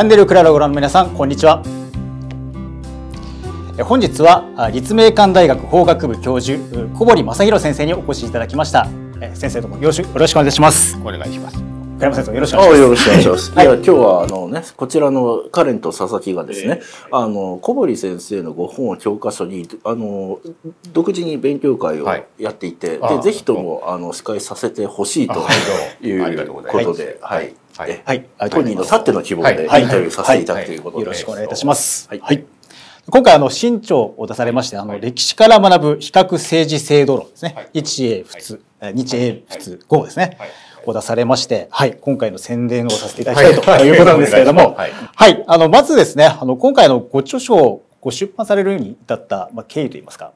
チャンネルクララをご覧の皆さんこんにちは本日は立命館大学法学部教授小堀正弘先生にお越しいただきました先生ともよろしくお願いしますお願いします倉山先生よろしくお願いします。いや、今日はあのね、こちらのカレンと佐々木がですね、えー、あの小堀先生のご本を教科書にあの独自に勉強会をやっていて、はい、でぜひともあの司会させてほしいといううことで、はいはい、はい、本人のたっての希望でインタビューさせていただくということで、よろしくお願いいたします。はい今回あの新潮を出されましてあの、歴史から学ぶ比較政治制度論ですね、日英普通、日英普通5ですね、を出されまして、はい、今回の宣伝をさせていただきたいということなんですけれども、はい、あの、まずですね、あの、今回のご著書ご出版されるに至った、まあ、経緯といいますか、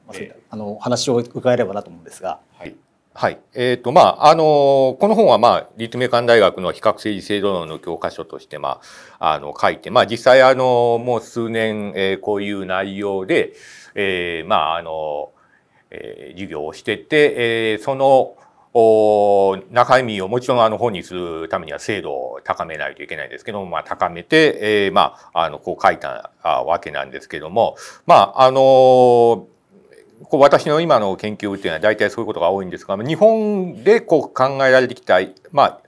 あの、話を伺えればなと思うんですが、はい。えっ、ー、と、まあ、あのー、この本は、まあ、立命館大学の比較政治制度論の教科書として、まあ、あの、書いて、まあ、実際、あのー、もう数年、えー、こういう内容で、えー、まあ、あのー、えー、授業をしてて、えー、その、お中身をもちろんあの本にするためには精度を高めないといけないんですけども、まあ、高めて、えー、まあ、あの、こう書いたわけなんですけども、まあ、あのこう私の今の研究っていうのは大体そういうことが多いんですが日本でこう考えられてきた、ま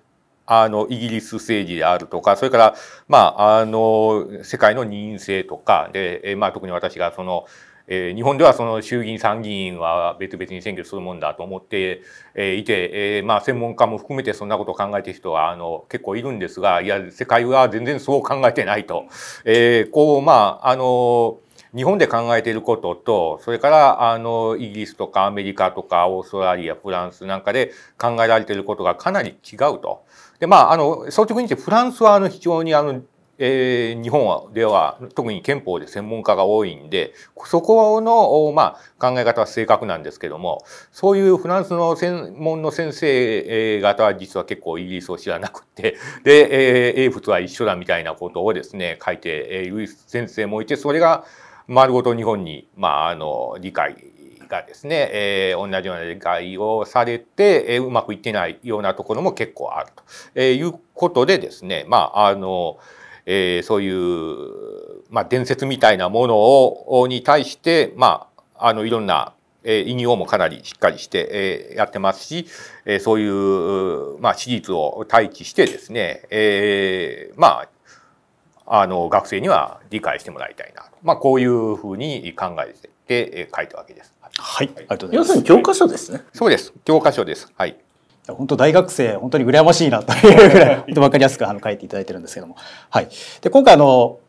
あ、あのイギリス政治であるとかそれから、まあ、あの世界の任意性とかで、まあ、特に私がその、えー、日本ではその衆議院参議院は別々に選挙するもんだと思って、えいて、えー、まあ、専門家も含めてそんなことを考えている人はあの結構いるんですがいや世界は全然そう考えてないと。えー、こうまああの日本で考えていることとそれからあのイギリスとかアメリカとかオーストラリアフランスなんかで考えられていることがかなり違うと。でまああの率直に言ってフランスはあの非常にあのえー、日本では特に憲法で専門家が多いんでそこの、まあ、考え方は正確なんですけどもそういうフランスの専門の先生方は実は結構イギリスを知らなくてで、えー、英仏は一緒だみたいなことをですね書いている先生もいてそれが丸ごと日本に、まあ、あの理解がですね、えー、同じような理解をされて、えー、うまくいってないようなところも結構あると、えー、いうことでですね、まああのえー、そういう、まあ、伝説みたいなものをに対して、まあ、あのいろんなえ引用もかなりしっかりして、えやってますし、えそういう、まあ、史実を待機してですね、えまあ、あの学生には理解してもらいたいなまあ、こういうふうに考えて書いたわけです。はい、はい、ありがとうございます。要するに教科書ですね。そうです。教科書です。はい。本当大学生本当に羨ましいなというぐらい本当分かりやすくあの書いていただいてるんですけども、はい。で今回あの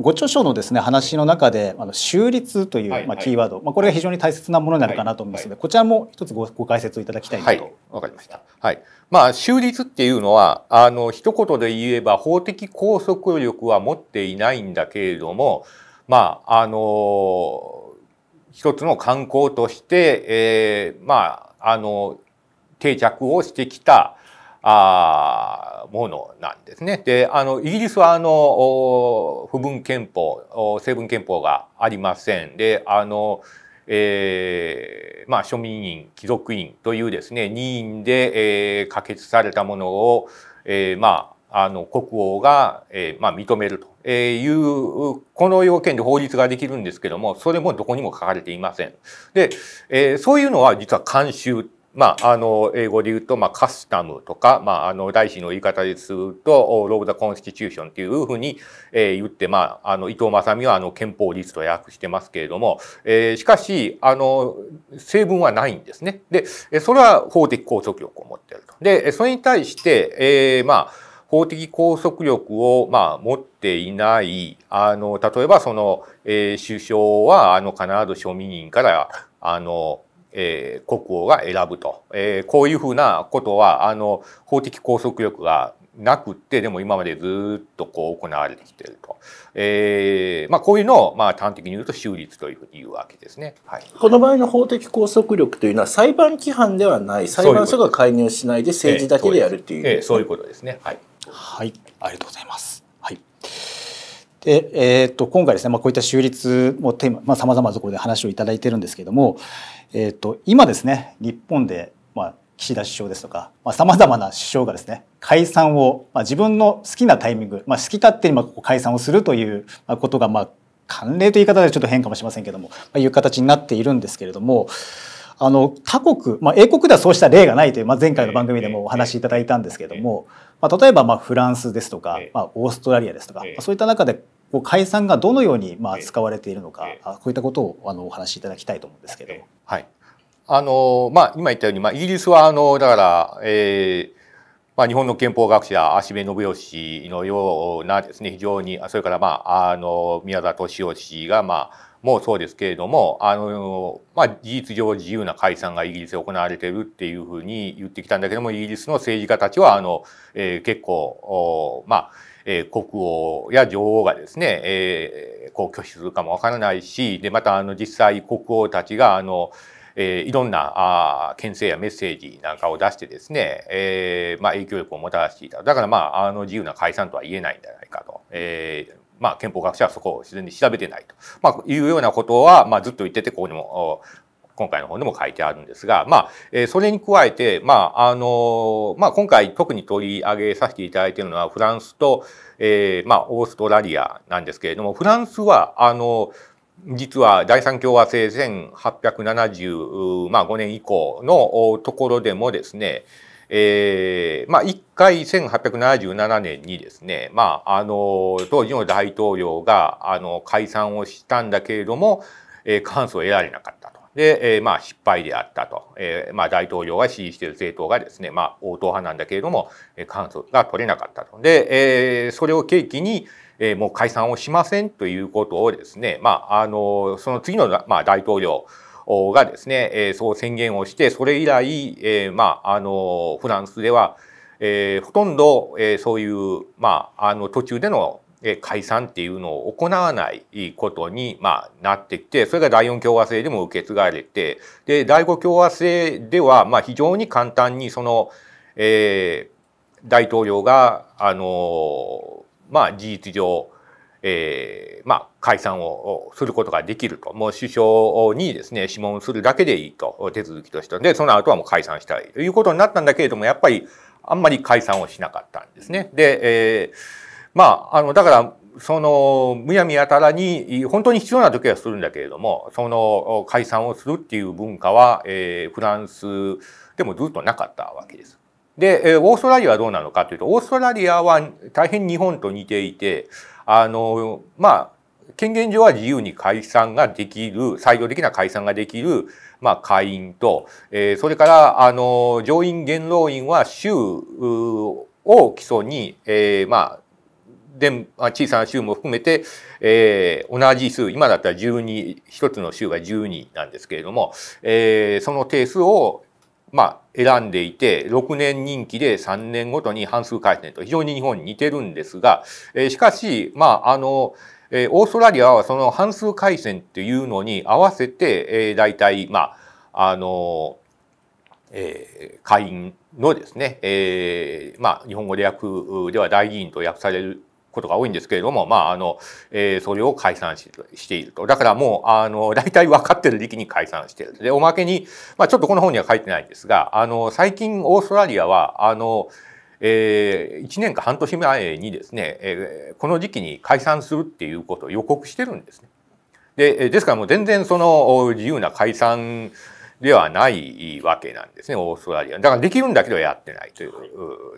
ご著書のですね話の中であの修立」という、まあ、キーワード、まあ、これが非常に大切なものになるかなと思いますので、こちらも一つごご解説いただきたいなとわ、はい、かりました。はい。まあ修立っていうのはあの一言で言えば法的拘束力は持っていないんだけれども、まああの一つの観光として、えー、まああの定着をしてきた。あものなんですね。で、あの、イギリスはあの、不分憲法、成分憲法がありません。で、あの、えー、まあ、庶民院、貴族院というですね、任院で、えー、可決されたものを、えー、まあ、あの、国王が、えー、まあ、認めるという、この要件で法律ができるんですけども、それもどこにも書かれていません。で、えー、そういうのは実は慣習まあ、あの英語で言うと、まあ、カスタムとか、まあ、あの大臣の言い方でするとローブ・ザ・コンスティチューションというふうに、えー、言って、まあ、あの伊藤正美はあの憲法律と訳してますけれども、えー、しかしあの成分はないんですね。でそれは法的拘束力を持っていると。でそれに対して、えー、まあ法的拘束力を、まあ、持っていない、あの、例えばその、えー、首相は、あの、必ず庶民員から、あの、えー、国王が選ぶと、えー、こういうふうなことはあの法的拘束力がなくってでも今までずっとこう行われてきてると、えーまあ、こういうのを、まあ、端的に言うと修立というふうに言うわけですね、はい、この場合の法的拘束力というのは裁判規範ではない裁判所が介入しないで政治だけでやるっていうそういうことですねはい、はい、ありがとうございますで、えー、っと今回ですね、まあ、こういった州立もテーマ、まあ、様々なところで話をいただいてるんですけども、えー、っと今ですね日本で、まあ、岸田首相ですとかさまざ、まな首相がですね解散を、まあ、自分の好きなタイミング、まあ、好き勝手にまあ解散をするということが、まあ、慣例という言い方でちょっと変かもしれませんけども、まあ、いう形になっているんですけれども。あの他国、まあ、英国ではそうした例がないという、まあ、前回の番組でもお話しいただいたんですけれども、まあ、例えばまあフランスですとか、まあ、オーストラリアですとか、そういった中でこう解散がどのようにまあ使われているのか、えこういったことをあのお話しいただきたいと思うんですけど。はいあのまあ、今言ったように、まあ、イギリスはあのだから、えーまあ、日本の憲法学者足部信義のようなですね非常にそれから、まあ、あの宮田俊夫氏が、まあ、もうそうですけれども、あの、まあ、事実上自由な解散がイギリスで行われているっていうふうに言ってきたんだけども、イギリスの政治家たちは、あの、えー、結構、まあ、えー、国王や女王がですね、えー、こう拒否するかもわからないしでまたあの実際国王たちがあの、えー、いろんなあ牽制やメッセージなんかを出してですね、えーまあ、影響力をもたらしていただからまああの自由な解散とは言えないんじゃないかと。えーまあ、憲法学者はそこを自然に調べてないと、まあ、いうようなことは、まあ、ずっと言っててここにも今回の本でも書いてあるんですが、まあ、えそれに加えて、まあ、あの、まあ、今回特に取り上げさせていただいているのは、フランスと、えまあ、オーストラリアなんですけれども、フランスは、あの、実は第三共和制1875、まあ、年以降のところでもですね、えー、まあ、一回1877年にですね、まあ、あの、当時の大統領が、あの、解散をしたんだけれども、えー、過半数を得られなかったと。で、えー、まあ失敗であったと、えー、まあ大統領が支持している政党がですね、まあ応答派なんだけれども、過半数が取れなかったと。で、えー、それを契機に、えー、もう解散をしませんということをですね、まあ、あの、その次の、まあ、大統領、がですね、えそう宣言をして、それ以来、えまあ、あの、フランスでは、えほとんど、えそういう、まあ、あの、途中での解散っていうのを行わないことに、まあ、なってきてそれが第4共和制でも受け継がれてで第5共和制では、まあ、非常に簡単にその、えー、大統領が、あのまあ、事実上、えーまあ、解散をすることができるともう首相にですね諮問するだけでいいと手続きとしてでその後はもう解散したいということになったんだけれどもやっぱりあんまり解散をしなかったんですね。で、えーまあ、あの、だから、その、むやみやたらに、本当に必要な時はするんだけれども、その、解散をするっていう文化は、えー、フランスでもずっとなかったわけです。で、オーストラリアはどうなのかというと、オーストラリアは大変日本と似ていて、あの、まあ、権限上は自由に解散ができる、採用的な解散ができる、まあ、会員と、えー、それから、あの、上院元老院は州を基礎に、えー、まあ、で、小さな州も含めて、えー、同じ数、今だったら12、一つの州が12なんですけれども、えー、その定数を、まあ、選んでいて、6年任期で3年ごとに半数改選と、非常に日本に似てるんですが、えー、しかし、まあ、あの、えー、オーストラリアはその半数改選っていうのに合わせて、えー、大体、まあ、あの、えー、会員のですね、えー、まあ、日本語で訳では大議員と訳されることが多いんですけれども、まああのえー、それを解散ししているとだからもうあの 大体分かってる時期に解散しているでおまけに、まあ、ちょっとこの本には書いてないんですがあの最近オーストラリアはあのえー、1年か半年前にですね、えー、この時期に解散するっていうことを予告してるんですね。でですからもう全然その自由な解散ではないわけなんですねオーストラリアだからできるんだけどやってないという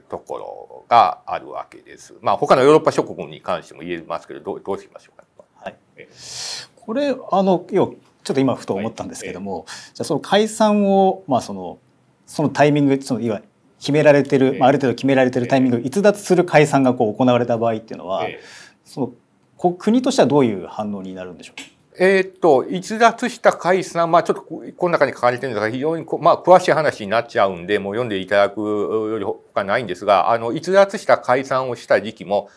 ところがあるわけです。まあ、他のヨーロッパ諸国に関しても言えますけど、どうどうしましょうか。はい、これあの要はちょっと今ふと思ったんですけども、はい、じゃあその解散を、まあ、そのそのタイミングそのいわゆる決められてる、まあ、ある程度決められてるタイミングを逸脱する解散がこう行われた場合っていうのは、その国としてはどういう反応になるんでしょうかえっ、と、逸脱した解散、まあちょっとこの中に書かれてるんですが、非常にまあ詳しい話になっちゃうんで、もう読んでいただくより他ないんですが、あの、逸脱した解散をした時期も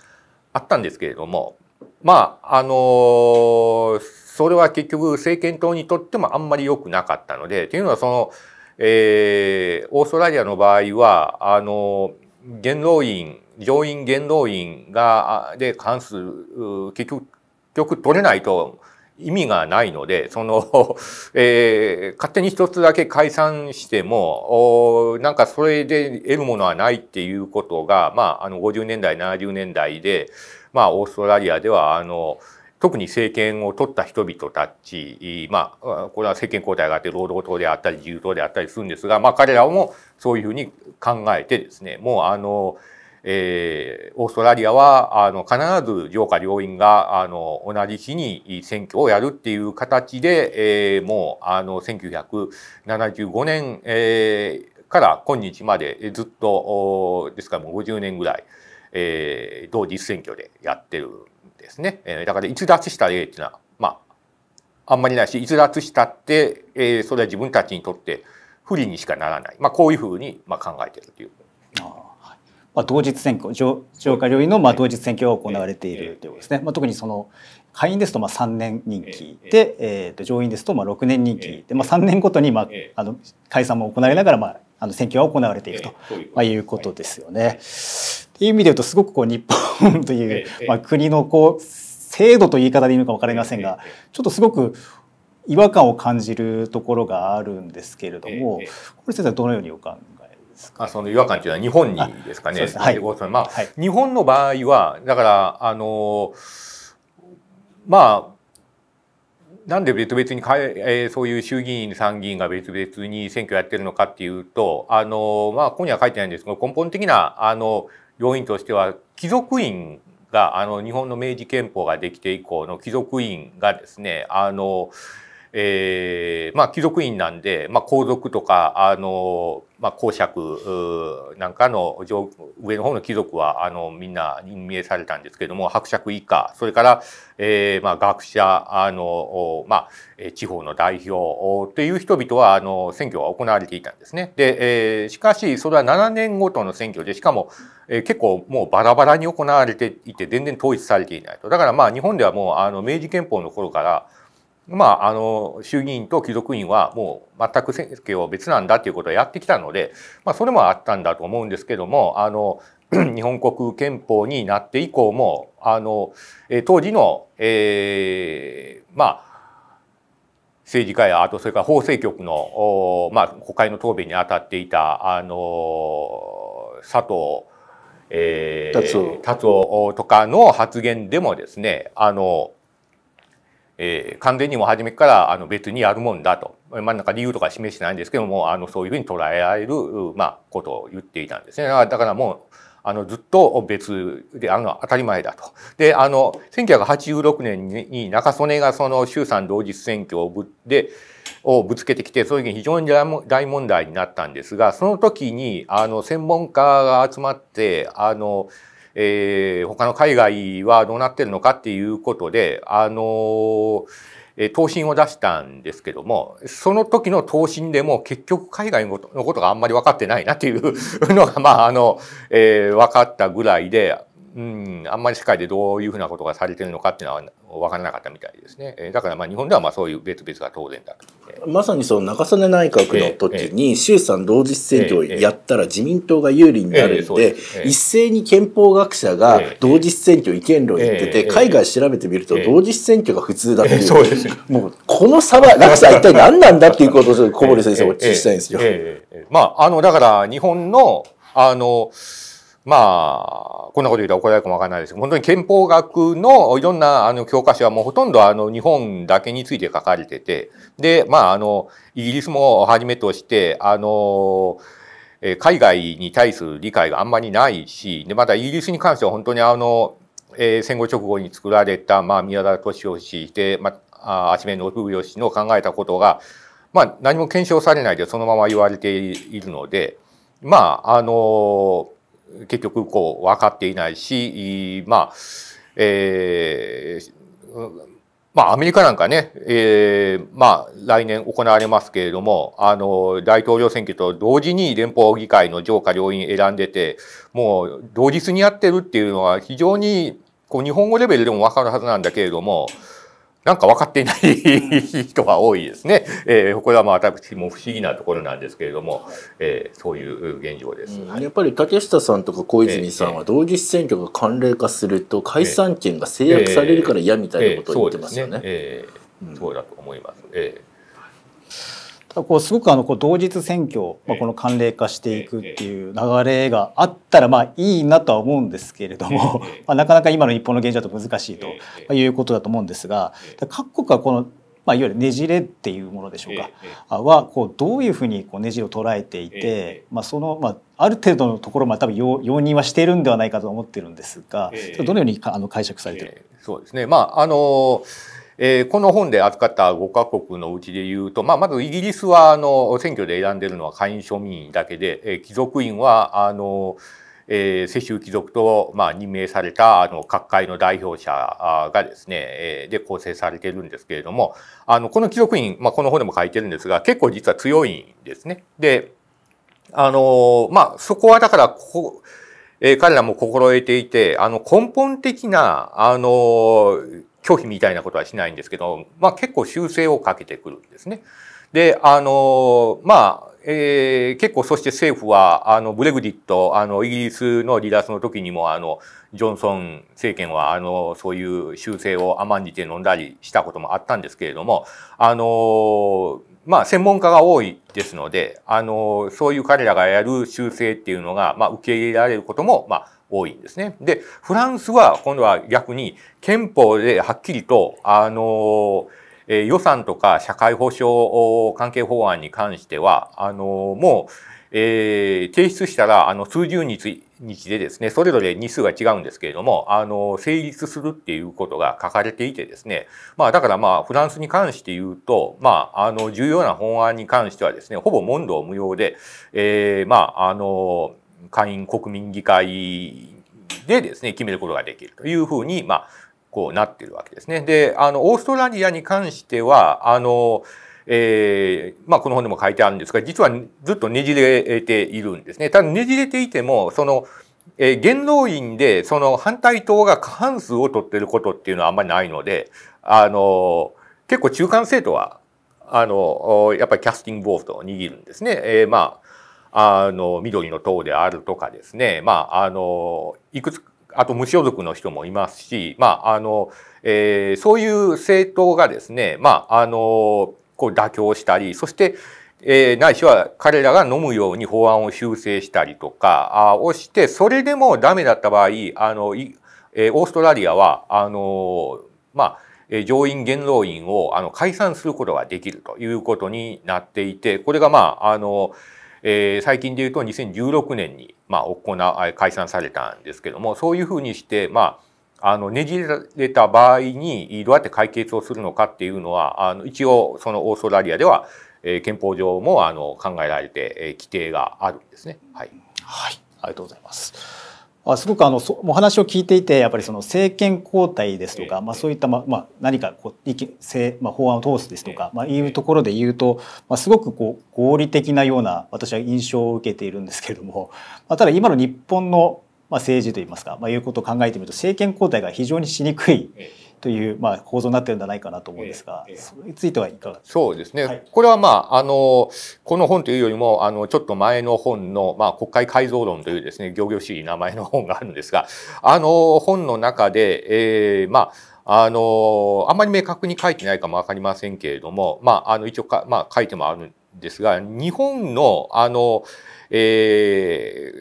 あったんですけれども、まあ、あのー、それは結局政権党にとってもあんまり良くなかったので、というのはその、えー、オーストラリアの場合は、あの元老院、上院元老院が、で関する、結局、結局取れないと、意味がないので、その、えー、勝手に一つだけ解散しても、おなんかそれで得るものはないっていうことが、まあ、あの、50年代、70年代で、まあ、オーストラリアでは、あの、特に政権を取った人々たち、まあ、これは政権交代があって労働党であったり自由党であったりするんですが、まあ、彼らもそういうふうに考えてですね、もうあの、えー、オーストラリアはあの必ず上下両院があの同じ日に選挙をやるっていう形で、えー、もうあの1975年、えー、から今日までずっとですからもう50年ぐらい、えー、同日選挙でやってるんですね。えー、だから逸脱した例っていうのは、まあ、あんまりないし逸脱したって、えー、それは自分たちにとって不利にしかならない、まあ、こういうふうにまあ考えてるという。あまあ、同日選挙上上下両院のまあ同日選挙が行われているということですね、まあ、特にその下院ですとまあ3年任期で、えー、と上院ですとまあ6年任期で、まあ、3年ごとにまああの解散も行われながらまああの選挙が行われていくと、まあ、いうことですよね。という意味で言うとすごくこう日本という、まあ、国のこう制度という言い方でいいのか分かりませんがちょっとすごく違和感を感じるところがあるんですけれども、これ先生はどのようにお感ですかあその違和感というのは日本にですかね。はい、まあ、はい、日本の場合はだからあのまあなんで別々にかえそういう衆議院参議院が別々に選挙やってるのかっていうとあのまあここには書いてないんですけど根本的なあの要因としては貴族院があの日本の明治憲法ができて以降の貴族院がですねあの、えー、まあ貴族院なんで、まあ、皇族とかあの、まあ、公爵なんかの上上の方の貴族はあのみんな任命されたんですけども伯爵以下それから、えーまあ、学者あの、まあ、地方の代表という人々はあの選挙が行われていたんですね。で、えー、しかしそれは7年ごとの選挙でしかも、えー、結構もうバラバラに行われていて全然統一されていないと。だからまあ日本ではもうあの明治憲法の頃からまあ、あの衆議院と貴族院はもう全く選挙は別なんだということをやってきたので、まあ、それもあったんだと思うんですけどもあの 日本国憲法になって以降もあの当時の、えー、まあ政治家やあとそれから法制局の、まあ、国会の答弁に当たっていたあの佐藤、えー、達夫とかの発言でもですねあのえー、完全にも初めからあの別にやるもんだと、真ん中理由とか示してないんですけどもあのそういうふうに捉えられる、まあ、ことを言っていたんですね。だからもうあのずっと別であの当たり前だと。であの1986年に中曽根がその衆参同日選挙をぶでをぶつけてきてそういう非常に大問題になったんですがその時にあの専門家が集まってあのえー、他の海外はどうなってるのかっていうことで、あのー、え答申を出したんですけども、その時の答申でも結局海外のことがあんまり分かってないなっていうのが、まあ、あの、えー、分かったぐらいで、うん、あんまり世界でどういうふうなことがされてるのかっていうのは分からなかったみたいですね。えだからまあ日本ではまあそういう別々が当然だと。まさにその中曽根内閣の時に衆参同日選挙をやったら自民党が有利になるんで、一斉に憲法学者が同日選挙意見論言ってて、海外調べてみると同日選挙が普通だっていう、もうこの差は落差一体何なんだっていうことを小堀先生お聞きしたいんですよ。まああのだから日本のあの。まあ、こんなこと言うと怒られるかもわからないですけど、本当に憲法学のいろんなあの教科書はもうほとんどあの日本だけについて書かれてて、で、まあ、あの、イギリスもはじめとして、あの、海外に対する理解があんまりないし、で、またイギリスに関しては本当にあの、えー、戦後直後に作られた、まあ、宮田敏夫氏で、まあ、足目の信義の考えたことが、まあ、何も検証されないでそのまま言われているので、まあ、あの、結局こう分かっていないし、まあ、えー、まあアメリカなんかね、えー、まあ来年行われますけれども、あの大統領選挙と同時に連邦議会の上下両院選んでて、もう同日にやってるっていうのは非常にこう日本語レベルでも分かるはずなんだけれども、なんか分かっていない人が多いですね。えー、これはまあ私も不思議なところなんですけれども、えー、そういう現状です、うん、やっぱり竹下さんとか小泉さんは同時選挙が慣例化すると解散権が制約されるから嫌みたいなことを言ってますよね。そうだと思います。えーこうすごくあのこう同日選挙、まあ、この慣例化していくっていう流れがあったらまあいいなとは思うんですけれども、まあ、なかなか今の日本の現状だと難しいということだと思うんですが各国はこのまあ、いわゆるねじれっていうものでしょうか、はこうどういうふうにこうねじれを捉えていて、まあ、その、まあ、ある程度のところまあ多分容認はしているんではないかと思ってるんですが、どのようにあの解釈されてる、そうですね、まああのーえー、この本で扱った5カ国のうちでいうと、まあ、まずイギリスはあの選挙で選んでるのは下院庶民だけで、えー、貴族院はあの、えー、世襲貴族と、まあ、任命されたあの各界の代表者がですね、えー、で構成されてるんですけれどもあのこの貴族院、まあ、この本でも書いてるんですが結構実は強いんですね。であのまあそこはだからここ、えー、彼らも心得ていてあの根本的なあの拒否みたいなことはしないんですけど、まあ、結構修正をかけてくるんですね。で、あの、まあ、えー、結構そして政府は、あの、ブレグィット、あの、イギリスの離脱の時にも、あの、ジョンソン政権は、あの、そういう修正を甘んじて飲んだりしたこともあったんですけれども、あの、まあ、専門家が多いですので、あの、そういう彼らがやる修正っていうのが、まあ、受け入れられることも、まあ、多いんですね。で、フランスは今度は逆に憲法ではっきりと、あの、え予算とか社会保障関係法案に関しては、あの、もう、えー、提出したら、あの、数十日、日でですね、それぞれ日数が違うんですけれども、あの、成立するっていうことが書かれていてですね、まあ、だからまあ、フランスに関して言うと、まあ、あの、重要な法案に関してはですね、ほぼ問答無用で、えー、まあ、あの、下院国民議会でですね決めることができるというふうに、まあ、こうなってるわけですね。であのオーストラリアに関してはあのえーまあ、この本でも書いてあるんですが実はずっとねじれているんですね。ただねじれていてもそのえー、元老院でその反対党が過半数を取ってることっていうのはあんまりないので、あの、結構中間政党は、あの、やっぱりキャスティングボートを握るんですね。えー、まあ、あの緑の党であるとかですね、まあ、あのいくつかあと無所属の人もいますし、まああのえー、そういう政党がですね、まあ、あのこう妥協したりそして、えー、ないしは彼らが飲むように法案を修正したりとかあをしてそれでもダメだった場合あのい、えー、オーストラリアはあの、まあ上院元老院をあの解散することができるということになっていてこれがまああの、えー、最近でいうと2016年に、まあ、行解散されたんですけどもそういうふうにして、まあ、あのねじれた場合にどうやって解決をするのかっていうのはあの一応そのオーストラリアでは、憲法上もあの考えられて、規定があるんですね。はい、はい、ありがとうございますあすごくあのそお話を聞いていてやっぱりその政権交代ですとか、まあ、そういった、ままあ、何かこう意政、まあ、法案を通すですとか、まあ、いうところで言うと、まあ、すごくこう合理的なような私は印象を受けているんですけれども、まあ、ただ今の日本の、まあ、政治といいますか、まあ、いうことを考えてみると政権交代が非常にしにくい。という、まあ、構造になってるんじゃないかなと思うんですが、ええ、それについてはいかがそうですね、はい、これは、まあ、あのこの本というよりもあのちょっと前の本の、まあ、国会改造論というですね行々しい名前の本があるんですが あの本の中で、えー、まああのあんまり明確に書いてないかもわかりませんけれども、まあ、あの一応か、まあ、書いてもあるんですが日本のあの、え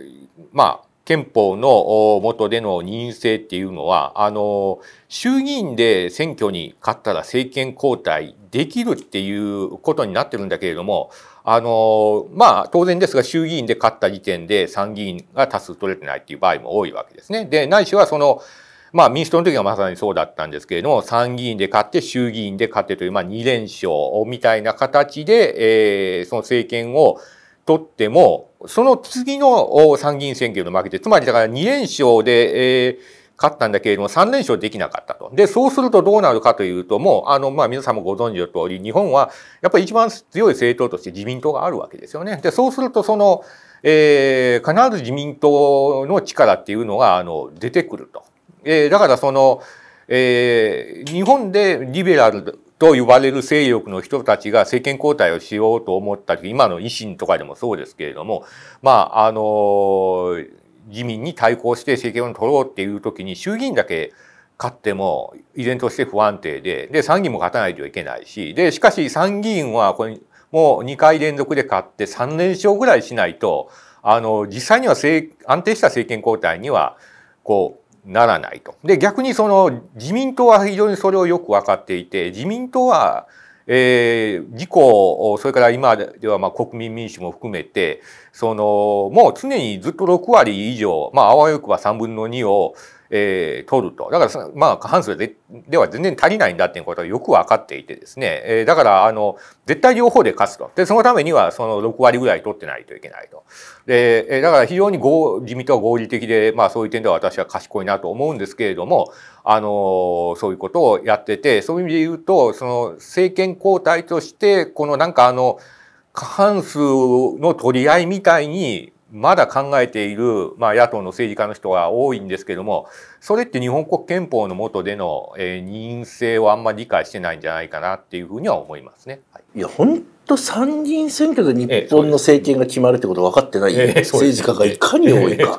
ー、まあ憲法の元での任制っていうのは、あの、衆議院で選挙に勝ったら政権交代できるっていうことになってるんだけれども、あの、まあ、当然ですが、衆議院で勝った時点で参議院が多数取れてないっていう場合も多いわけですね。で、ないしはその、まあ民主党の時はまさにそうだったんですけれども、参議院で勝って衆議院で勝ってという、まあ2連勝みたいな形で、えー、その政権を取っても、その次の参議院選挙の負けて、つまりだから2連勝で、えー、勝ったんだけれども、3連勝できなかったと。で、そうするとどうなるかというと、もう、あの、まあ、皆さんもご存知の通り、日本は、やっぱり一番強い政党として自民党があるわけですよね。で、そうすると、その、えー、必ず自民党の力っていうのが、あの、出てくると。えー、だからその、えー、日本でリベラルと呼ばれる勢力の人たちが政権交代をしようと思った時今の維新とかでもそうですけれどもまああの自民に対抗して政権を取ろうっていう時に衆議院だけ勝っても依然として不安定でで参議院も勝たないといけないしでしかし参議院はこれもう2回連続で勝って3連勝ぐらいしないとあの実際には安定した政権交代にはこうならないと。で逆にその自民党は非常にそれをよく分かっていて自民党はえー、自公それから今ではまあ国民民主も含めてそのもう常にずっと6割以上まああわよくば3分の2をえー、取ると。だから、まあ、過半数ででは全然足りないんだっていうことがよく分かっていてですね、えー、だから、あの、絶対両方で勝つと。で、そのためには、その6割ぐらい取ってないといけないと。で、えー、だから非常に合自民党は合理的で、まあ、そういう点では私は賢いなと思うんですけれども、あの、そういうことをやってて、そういう意味で言うと、その政権交代として、このなんかあの、過半数の取り合いみたいにまだ考えている、まあ、野党の政治家の人が多いんですけども、それって日本国憲法の下での、えー、任制をあんまり理解してないんじゃないかなっていうふうには思いますね。はい、いや、本当参議院選挙で日本の政権が決まるってこと分かってない、えね、政治家がいかに多いか。え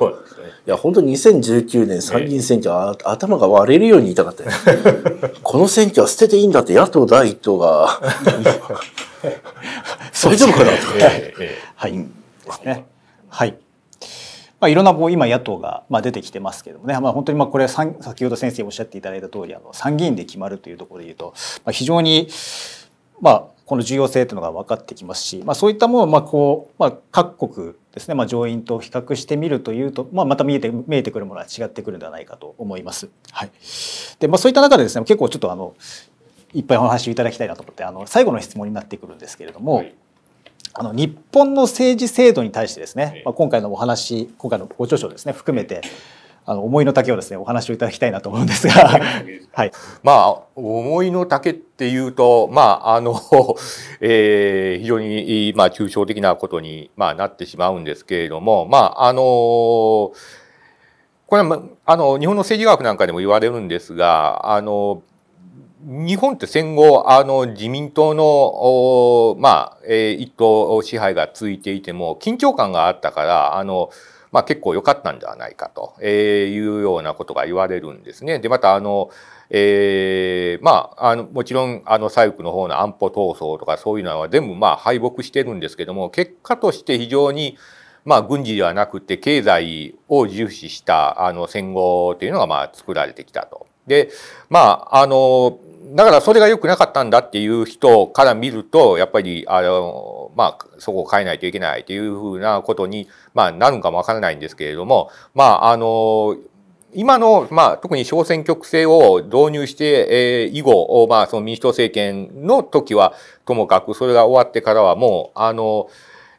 いや、本当2019年参議院選挙は、え頭が割れるように痛かった この選挙は捨てていいんだって野党第一党が。そ丈夫かなとか。はい。はいはい。まあ、いろんなこう今野党がまあ出てきてますけどもね、まあ、本当にまあこれ先ほど先生おっしゃっていただいた通りあり参議院で決まるというところでいうと、まあ、非常にまあこの重要性というのが分かってきますし、まあ、そういったものをまあこう、まあ、各国ですね、まあ、上院と比較してみるというと、まあ、また見えて見えてくるものは違ってくるんではないかと思います。はいでまあ、そういった中でですね結構ちょっとあのいっぱいお話をいただきたいなと思ってあの最後の質問になってくるんですけれども、はい、あの日本の政治制度に対してですね、まあ、今回のお話今回のご著書ですね含めてあの思いの丈をですねお話をいただきたいなと思うんですが、はい、まあ思いの丈っていうとまああの、えー、非常にまあ抽象的なことに、まあ、なってしまうんですけれどもまああのこれはあの日本の政治学なんかでも言われるんですがあの日本って戦後あの自民党のまあ、えー、一党支配がついていても緊張感があったからあの、まあ、結構良かったんではないかと、えー、いうようなことが言われるんですね。でまたあのえー、まあ、あの、もちろん、あの、左翼の方の安保闘争とかそういうのは全部、まあ、敗北してるんですけども、結果として非常に、まあ、軍事ではなくて経済を重視したあの戦後というのがまあ作られてきたと。でまああのだからそれが良くなかったんだっていう人から見ると、やっぱり、あの、まあ、そこを変えないといけないというふうなことに、まあ、なるのかもわからないんですけれども、まあ、あの、今の、まあ、特に小選挙区制を導入して、えー、以後、まあ、その民主党政権の時は、ともかく、それが終わってからはもう、あの、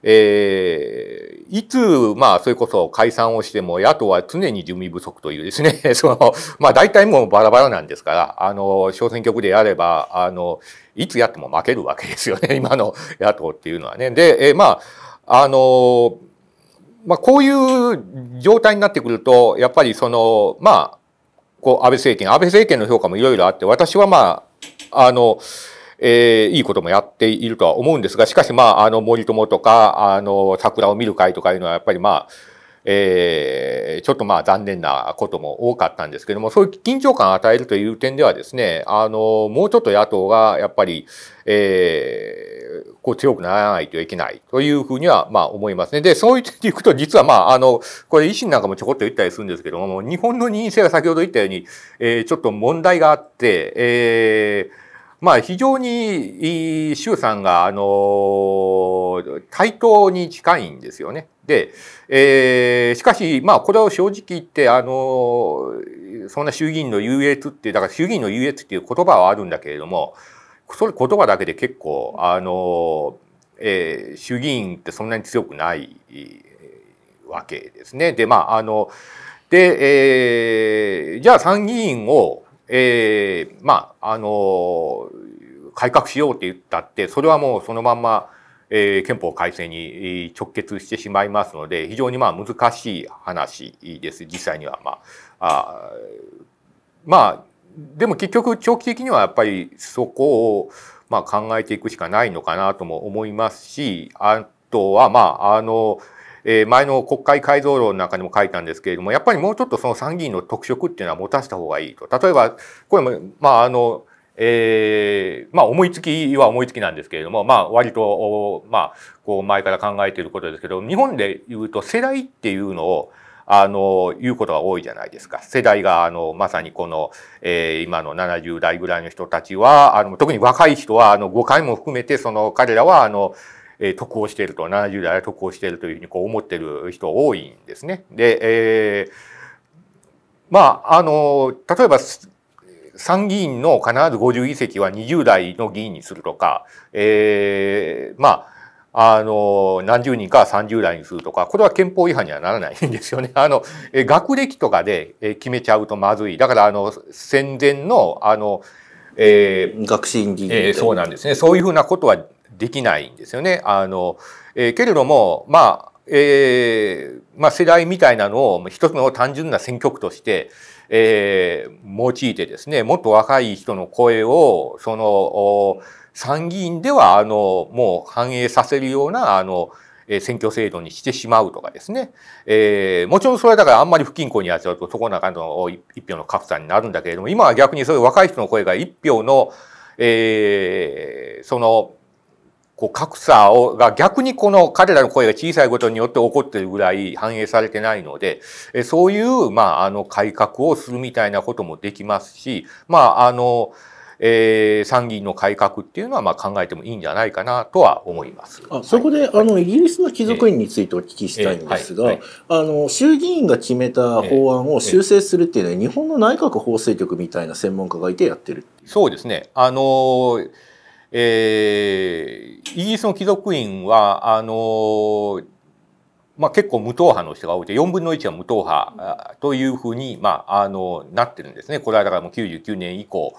えいつ、まあ、それこそ解散をしても、野党は常に準備不足というですね、その、まあ、大体もうバラバラなんですから、あの、小選挙区でやれば、あの、いつやっても負けるわけですよね、今の野党っていうのはね。で、えまあ、あの、まあ、こういう状態になってくると、やっぱりその、まあ、こう、安倍政権、安倍政権の評価もいろいろあって、私はまあ、あの、えー、いいこともやっているとは思うんですが、しかし、まあ、あの、森友とか、あの、桜を見る会とかいうのは、やっぱりまあ、えー、ちょっとまあ残念なことも多かったんですけども、そういう緊張感を与えるという点ではですね、あの、もうちょっと野党がやっぱり、えー、こう強くならないといけないというふうにはまあ思いますね。で、そういう点でいくと、実はまあ、あの、これ維新なんかもちょこっと言ったりするんですけども、日本の任意性は先ほど言ったように、えー、ちょっと問題があって、えー、まあ、非常に周さんが、あの、対等に近いんですよね。で、えー、しかし、まあ、これを正直言って、あの、そんな衆議院の優越って、だから衆議院の優越っていう言葉はあるんだけれども、それ言葉だけで結構、あの、えー、衆議院ってそんなに強くないわけですね。で、まあ、あの、で、えー、じゃあ参議院をえー、まあ、あの改革しようって言ったって、それはもうそのまんま、えー、憲法改正に直結してしまいますので、非常にまあ難しい話です、実際には。まあ、あまあ、でも結局長期的にはやっぱりそこをまあ考えていくしかないのかなとも思いますし、あとはまあ、あの、前の国会改造論なんかにも書いたんですけれどもやっぱりもうちょっとその参議院の特色っていうのは持たせた方がいいと。例えばこれもまああのえー、まあ思いつきは思いつきなんですけれども、まあ割と、まあこう前から考えていることですけど、日本で言うと世代っていうのを、あの、言うことが多いじゃないですか。世代が、あの、まさにこの、えー、今の70代ぐらいの人たちは、あの、特に若い人は、あの、誤解も含めて、その、彼らは、あの、えー、得をしていると70代は得をしているというふうにこう思ってる人多いんですね。で、えー、まああの例えば参議院の必ず50議席は20代の議員にするとか、えー、まああの何十人か30代にするとかこれは憲法違反にはならないんですよね。あの学歴とかで決めちゃうとまずいだからあの戦前のあのえー、学院議員、えー、そうなんですねそういうふうなことはできないんですよね。あのえー、けれども、まあえーまあ、世代みたいなのを一つの単純な選挙区として、えー、用いてですねもっと若い人の声をその参議院ではあのもう反映させるようなあの選挙制度にしてしまうとかですね、えー、もちろんそれはだからあんまり不均衡にやっちゃうとそこの中の一票の格差になるんだけれども今は逆にそういう若い人の声が一票の、えー、そのこう格差をが逆にこの彼らの声が小さいことによって起こってるぐらい反映されてないので、えそういう、まあ、あの改革をするみたいなこともできますし、まあ、あの、えー、参議院の改革っていうのはまあ考えてもいいんじゃないかなとは思いますあそこで、はい、あのイギリスの貴族院についてお聞きしたいんですが、あの衆議院が決めた法案を修正するっていうのは、日本の内閣法制局みたいな専門家がいてやってるそうですね。あのーえー、イギリスの貴族院はあのー、まあ、結構無党派の人が多いで4分の1は無党派というふうに、まあ、あのなってるんですね。これはだからもう99年以降、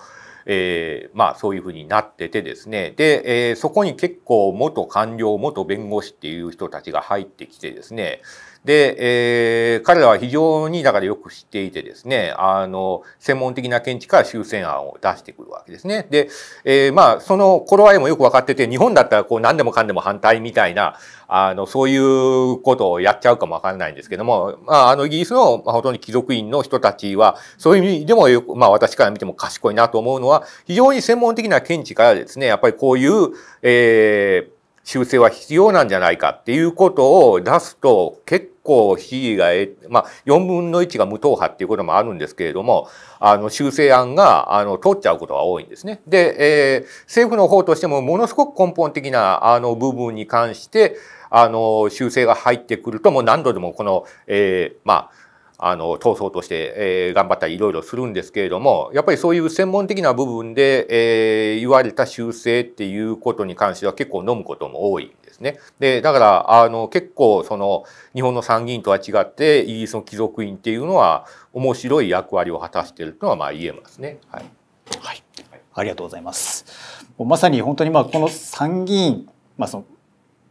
えーまあ、そういうふうになっててですねで、えー、そこに結構元官僚元弁護士っていう人たちが入ってきてですねで、えー、彼らは非常にだからよく知っていてですね、あの、専門的な見地から修正案を出してくるわけですね。で、えー、まあ、その頃合いもよく分かってて、日本だったらこう何でもかんでも反対みたいな、あの、そういうことをやっちゃうかもわからないんですけども、まあ、あの、イギリスの、まあ、本当に貴族院の人たちは、そういう意味でもよく、まあ、私から見ても賢いなと思うのは、非常に専門的な見地からですね、やっぱりこういう、えー、修正は必要なんじゃないかっていうことを出すと結構 C が、まあ、4分の1が無党派っていうこともあるんですけれどもあの修正案があの通っちゃうことが多いんですね。で、えー、政府の方としてもものすごく根本的なあの部分に関してあの修正が入ってくるともう何度でもこの、えー、まああの闘争として、えー、頑張ったりいろいろするんですけれどもやっぱりそういう専門的な部分で、えー、言われた修正っていうことに関しては結構飲むことも多いんですね。でだからあの結構その日本の参議院とは違ってイギリスの貴族院っていうのは面白い役割を果たしているとはまあ言えますね。はい、はい、ありがとうございます。まさに本当にまあこの参議院まあその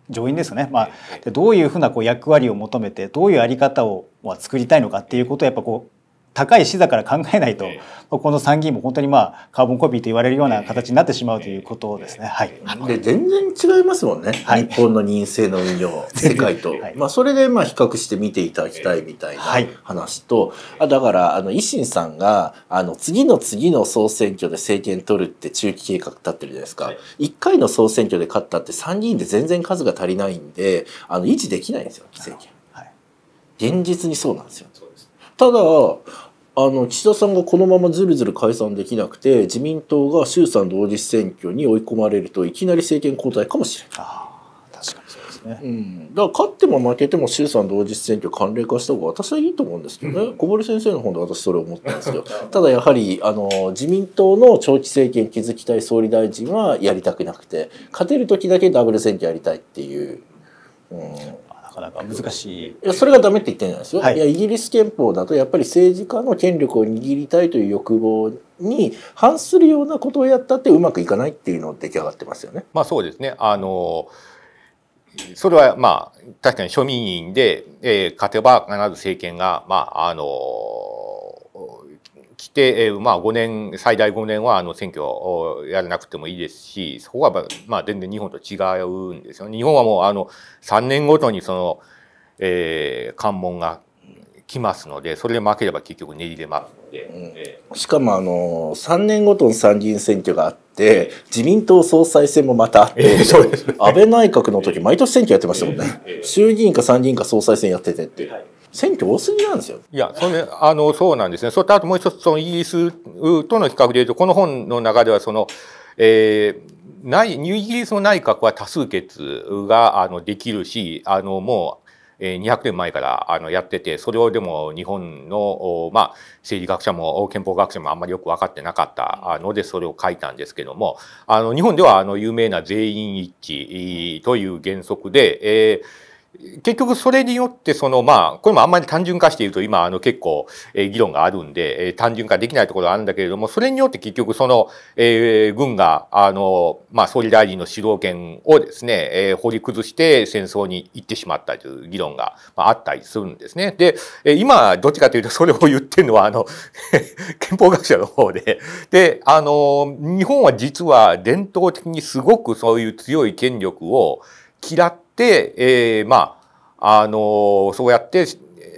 上院ですね、まあ、どういうふうなこう役割を求めてどういう在り方を作りたいのかっていうことをやっぱこう高い視座から考えないと、えー、この参議院も本当にまあカーボンコピーと言われるような形になってしまうということですね。はい、で全然違いますもんね、はい、日本の任性の運用 世界と、はい、まあ、それでまあ比較して見ていただきたいみたいな話と、あだからあの維新さんがあの次の次の総選挙で政権取るって中期計画立ってるじゃないですか、はい、回の総選挙で勝ったって参議院で全然数が足りないんであの維持できないんですよ政権。はい、現実にそうなんですよ。そうです。ただあの岸田さんがこのままずるずる解散できなくて自民党が衆参同時選挙に追い込まれるといきなり政権交代かもしれない。確かにそうですね、うん、だから勝っても負けても衆参同時選挙関連化した方が私はいいと思うんですけどね、うん、小堀先生の方で私それ思ったんですよただやはりあの自民党の長期政権築きたい総理大臣はやりたくなくて勝てる時だけダブル選挙やりたいっていう。う んかなか難しいいや、それがダメって言ってるんですよ、はい、いやイギリス憲法だとやっぱり政治家の権力を握りたいという欲望に反するようなことをやったってうまくいかないっていうの出来上がってますよね。まあ、そうですねあのそれはまあ確かに庶民で、えー、勝てば必ず政権がまああの来て、えー、まあ5年最大5年はあの選挙をやらなくてもいいですしそこは、まあ、全然日本と違うんですよ、日本はもうあの3年ごとにその、えー、関門が来ますのでそれで負ければ結局ねじれますので、うん、しかもあの3年ごとの参議院選挙があって自民党総裁選もまたあって、えーね、安倍内閣の時毎年選挙やってましたもんね、えーえー、衆議院か参議院か総裁選やっててって。はい選挙多すぎなんですよ。いや、それ、あの、そうなんですね。それとあともう一つ、そのイギリスとの比較でいうと、この本の中では、その、えー、ないイギリスの内閣は多数決があのできるしあのもう200年前からあのやっててそれをでも日本の、まあ、政治学者も憲法学者もあんまりよく分かってなかったのでそれを書いたんですけどもあの日本ではあの有名な全員一致という原則で、えー結局それによってそのまあこれもあんまり単純化していると今あの結構議論があるんで単純化できないところがあるんだけれどもそれによって結局そのえ軍があのまあ総理大臣の主導権をですねえ掘り崩して戦争に行ってしまったという議論があったりするんですね。で今どっちかというとそれを言ってるのはあの 憲法学者の方でであの日本は実は伝統的にすごくそういう強い権力を嫌って、えー、まあ、あの、そうやって、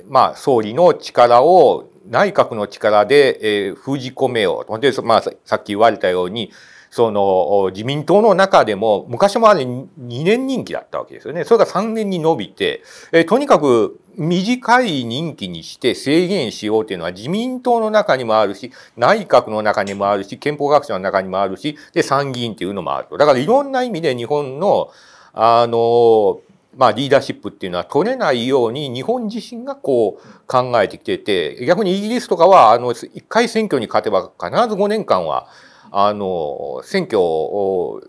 まあ、総理の力を内閣の力で、えー、封じ込めよう。で、まあ、さっき言われたように、その自民党の中でも昔もあれ2年任期だったわけですよね。それが3年に伸びて、えとにかく短い任期にして制限しようというのは自民党の中にもあるし、内閣の中にもあるし、憲法学者の中にもあるし、で、参議院っていうのもあると。だからいろんな意味で日本のあのまあ、リーダーシップっていうのは取れないように日本自身がこう考えてきてて逆にイギリスとかはあの1回選挙に勝てば必ず5年間はあの選挙を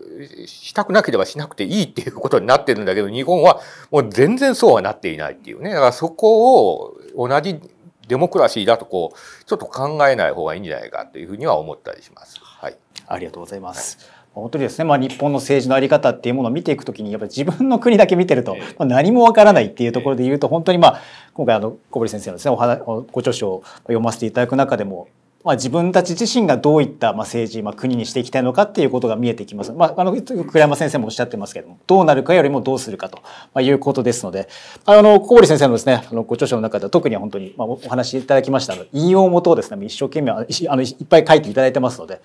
したくなければしなくていいっていうことになってるんだけど日本はもう全然そうはなっていないっていうねだからそこを同じデモクラシーだとこうちょっと考えない方がいいんじゃないかというふうには思ったりします。はい、ありがとうございます、はい本当にですね、まあ、日本の政治の在り方っていうものを見ていくときにやっぱり自分の国だけ見てると、何もわからないっていうところで言うと本当に、まあ、今回あの小堀先生のです、ね、お話ご著書を読ませていただく中でもまあ、自分たち自身がどういった政治、まあ、国にしていきたいのかっていうことが見えてきます。まあ、あの、倉山先生もおっしゃってますけども、どうなるかよりもどうするかと、まあ、いうことですので、あの、小堀先生のですね、あの、ご著書の中では特に本当に、まあ、お話いただきました引用元をですね、一生懸命、あの、いっぱい書いていただいてますので、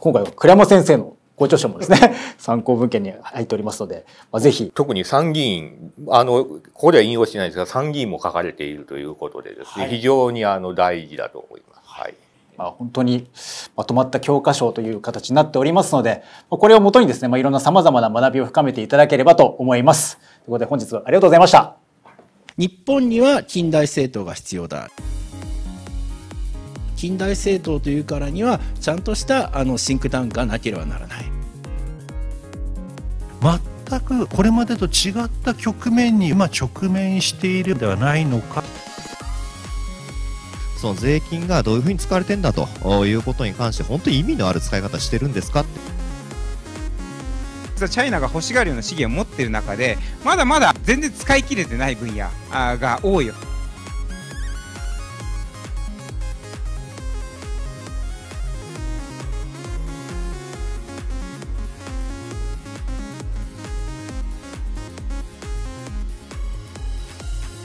今回は倉山先生のご著書もですね、参考文献に入っておりますので、まあ、ぜひ。特に参議院、あの、ここでは引用してないですが、参議院も書かれているということでですね、はい、非常にあの大事だと思います。はい。まあ、本当にまとまった教科書という形になっておりますので、これをもとにですね、まあ、いろんな様々な学びを深めていただければと思います。ということで本日はありがとうございました。日本には近代政党が必要だ。近代政党というからにはちゃんとしたあのシンクタンクがなければならない。全くこれまでと違った局面に今直面しているのではないのか。その税金がどういうふうに使われてんだということに関して本当に意味のある使い方してるんですかチャイナが欲しがるような資源を持ってる中でまだまだ全然使い切れてない分野が多いよ。